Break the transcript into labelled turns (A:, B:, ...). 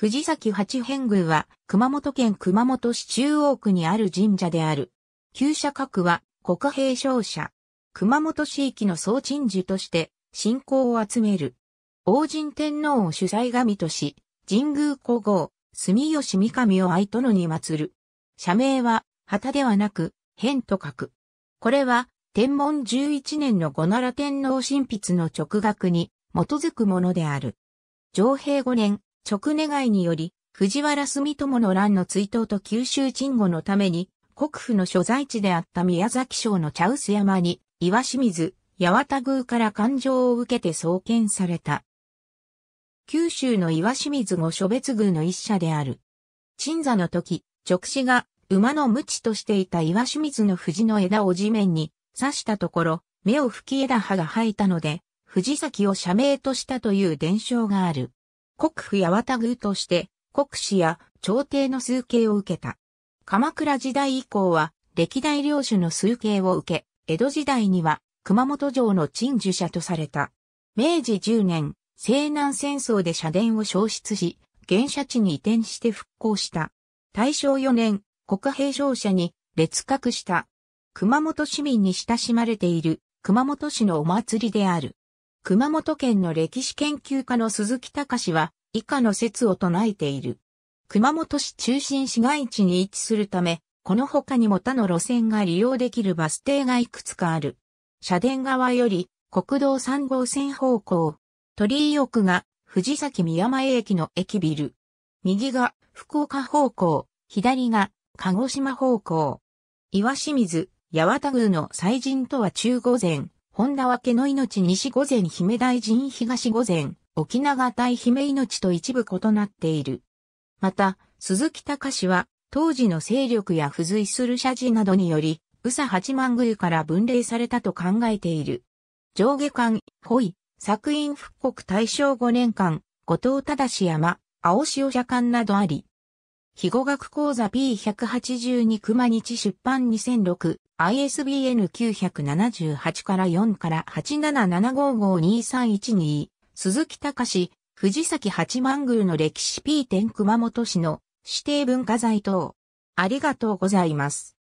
A: 藤崎八変宮は熊本県熊本市中央区にある神社である。旧社格は国兵商社。熊本市域の総鎮守として信仰を集める。王神天皇を主催神とし、神宮皇后、住吉三上を愛殿に祀る。社名は旗ではなく、変と書く。これは天文11年の五奈良天皇神筆の直学に基づくものである。上平五年、直願いにより、藤原住友の乱の追悼と九州鎮護のために、国府の所在地であった宮崎省の茶臼山に、岩清水、八幡宮から感情を受けて創建された。九州の岩清水御所別宮の一社である。鎮座の時、直子が馬の無知としていた岩清水の藤の枝を地面に刺したところ、目を吹き枝葉が生えたので、藤崎を社名としたという伝承がある。国府八幡宮として、国史や朝廷の崇敬を受けた。鎌倉時代以降は、歴代領主の崇敬を受け、江戸時代には、熊本城の鎮守者とされた。明治10年、西南戦争で社殿を消失し、原社地に移転して復興した。大正4年、国兵商社に列閣した。熊本市民に親しまれている熊本市のお祭りである。熊本県の歴史研究家の鈴木隆は、以下の説を唱えている。熊本市中心市街地に位置するため、この他にも他の路線が利用できるバス停がいくつかある。社殿側より国道3号線方向、鳥居奥が藤崎宮前駅の駅ビル。右が福岡方向、左が鹿児島方向。岩清水、八幡宮の祭神とは中午前、本田分の命西御前姫大臣東御前、沖縄大姫命と一部異なっている。また、鈴木隆は、当時の勢力や付随する社寺などにより、宇佐八幡宮から分類されたと考えている。上下巻、ホイ、作院復刻大正5年間、後藤忠山、青潮社館などあり。肥後学講座 P182 熊日出版2006 ISBN 978から4から877552312、鈴木隆、藤崎八幡宮の歴史 P 点熊本市の指定文化財等。ありがとうございます。